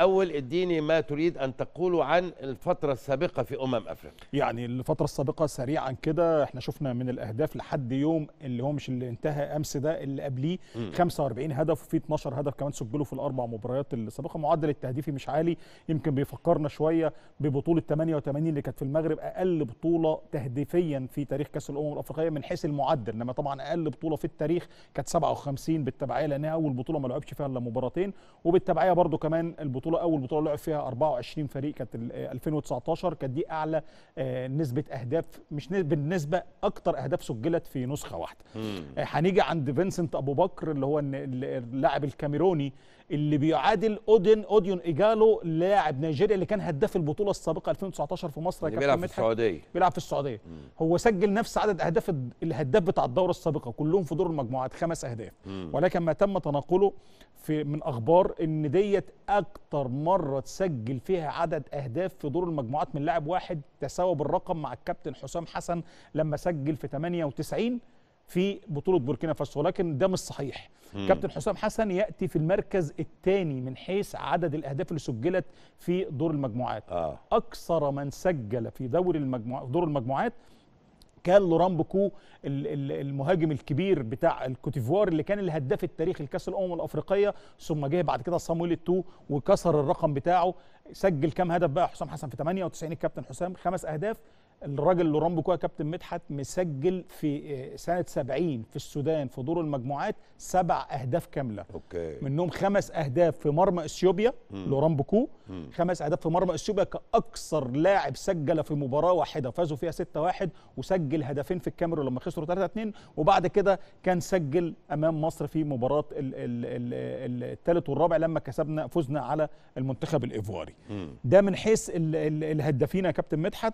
أول اديني ما تريد أن تقوله عن الفترة السابقة في أمم أفريقيا يعني الفترة السابقة سريعا كده احنا شفنا من الأهداف لحد يوم اللي هو مش اللي انتهى أمس ده اللي قبليه 45 هدف وفي 12 هدف كمان سجلوا في الأربع مباريات السابقة معدل التهديفي مش عالي يمكن بيفكرنا شوية ببطولة 88 اللي كانت في المغرب أقل بطولة تهديفيا في تاريخ كأس الأمم الأفريقية من حيث المعدل إنما طبعا أقل بطولة في التاريخ كانت 57 بالتبعية لأنها أول بطولة ما لعبش فيها إلا مباراتين وبالتبعية برضو كمان البطولة البطوله اول بطوله لعب فيها 24 فريق كانت 2019 آه، كانت دي اعلى آه، نسبه اهداف مش بالنسبه اكتر اهداف سجلت في نسخه واحده آه، هنيجي عند فينسنت ابو بكر اللي هو اللاعب الكاميروني اللي بيعادل اودين اوديون ايجالو لاعب نيجيريا اللي كان هداف البطوله السابقه 2019 في مصر اللي بيلعب في السعوديه بيلعب في السعوديه مم. هو سجل نفس عدد اهداف الهداف بتاع الدوره السابقه كلهم في دور المجموعات خمس اهداف مم. ولكن ما تم تناقله في من اخبار ان ديت اكتر اكتر مره تسجل فيها عدد اهداف في دور المجموعات من لاعب واحد تساوى بالرقم مع الكابتن حسام حسن لما سجل في 98 في بطوله بوركينا فاسو لكن ده مش صحيح مم. كابتن حسام حسن ياتي في المركز الثاني من حيث عدد الاهداف اللي سجلت في دور المجموعات آه. اكثر من سجل في دور المجموعات دور المجموعات كان لوران بوكو المهاجم الكبير بتاع الكوتيفوار اللي كان الهداف التاريخي لكاس الامم الافريقيه ثم جه بعد كده صامويل التو وكسر الرقم بتاعه سجل كام هدف بقى حسام حسن في 98 الكابتن حسام خمس اهداف الراجل اللي رامبو كوكا كابتن مدحت مسجل في آه، سنه 70 في السودان في دور المجموعات سبع اهداف كامله أوكي. منهم خمس اهداف في مرمى اثيوبيا لوران بوكو خمس اهداف في مرمى اثيوبيا كاكثر لاعب سجل في مباراه واحده فازوا فيها 6-1 وسجل هدفين في الكاميرون لما خسروا 3-2 وبعد كده كان سجل امام مصر في مباراه الثالث والرابع لما كسبنا فزنا على المنتخب الايفواري ده من حيث الهدافين يا كابتن مدحت